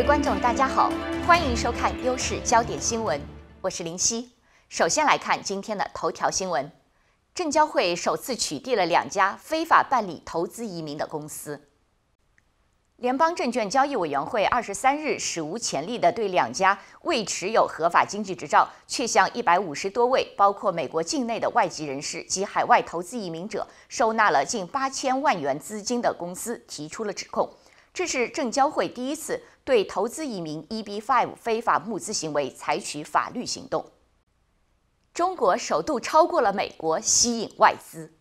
位观众大家好，欢迎收看《优势焦点新闻》，我是林夕。首先来看今天的头条新闻：证交会首次取缔了两家非法办理投资移民的公司。联邦证券交易委员会二十三日史无前例地对两家未持有合法经济执照却向一百五十多位包括美国境内的外籍人士及海外投资移民者收纳了近八千万元资金的公司提出了指控。这是证交会第一次对投资移民 EB Five 非法募资行为采取法律行动。中国首度超过了美国吸引外资。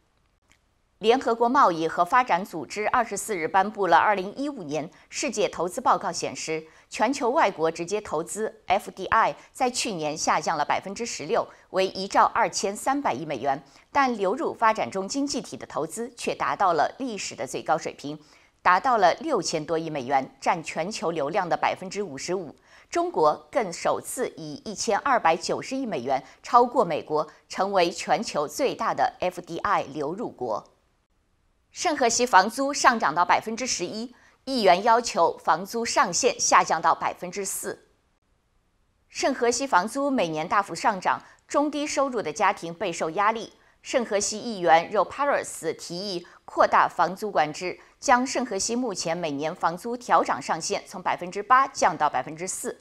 联合国贸易和发展组织二十四日颁布了二零一五年世界投资报告，显示全球外国直接投资 FDI 在去年下降了百分之十六，为一兆二千三百亿美元，但流入发展中经济体的投资却达到了历史的最高水平。达到了六千多亿美元，占全球流量的百分之五十五。中国更首次以一千二百九十亿美元超过美国，成为全球最大的 FDI 流入国。圣荷西房租上涨到百分之十一，议员要求房租上限下降到百分之四。圣荷西房租每年大幅上涨，中低收入的家庭备受压力。圣荷西议员 Rojas 提议扩大房租管制，将圣荷西目前每年房租调涨上限从百分之八降到百分之四。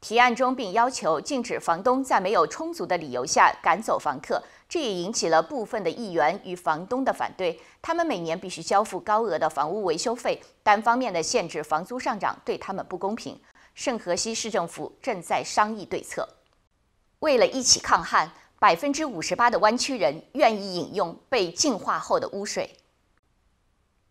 提案中并要求禁止房东在没有充足的理由下赶走房客，这也引起了部分的议员与房东的反对。他们每年必须交付高额的房屋维修费，单方面的限制房租上涨对他们不公平。圣荷西市政府正在商议对策，为了一起抗旱。百分之五十八的湾区人愿意饮用被净化后的污水。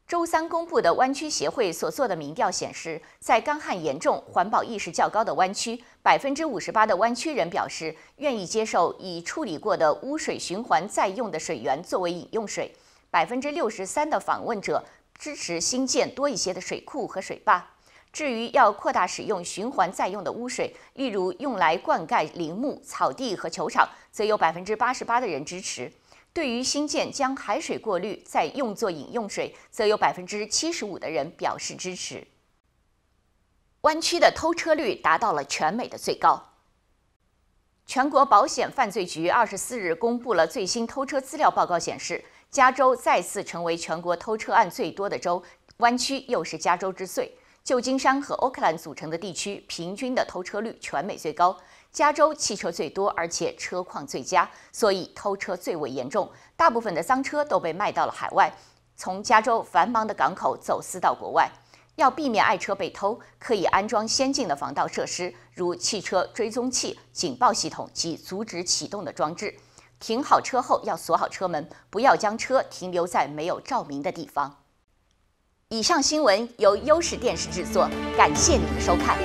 周三公布的湾区协会所做的民调显示，在干旱严重、环保意识较高的湾区，百分之五十八的湾区人表示愿意接受已处理过的污水循环再用的水源作为饮用水。百分之六十三的访问者支持新建多一些的水库和水坝。至于要扩大使用循环再用的污水，例如用来灌溉林木、草地和球场，则有百分之八十八的人支持；对于新建将海水过滤再用作饮用水，则有百分之七十五的人表示支持。湾区的偷车率达到了全美的最高。全国保险犯罪局二十四日公布了最新偷车资料报告，显示加州再次成为全国偷车案最多的州，湾区又是加州之最。旧金山和奥克兰组成的地区平均的偷车率全美最高，加州汽车最多，而且车况最佳，所以偷车最为严重。大部分的赃车都被卖到了海外，从加州繁忙的港口走私到国外。要避免爱车被偷，可以安装先进的防盗设施，如汽车追踪器、警报系统及阻止启动的装置。停好车后要锁好车门，不要将车停留在没有照明的地方。以上新闻由优视电视制作，感谢您的收看。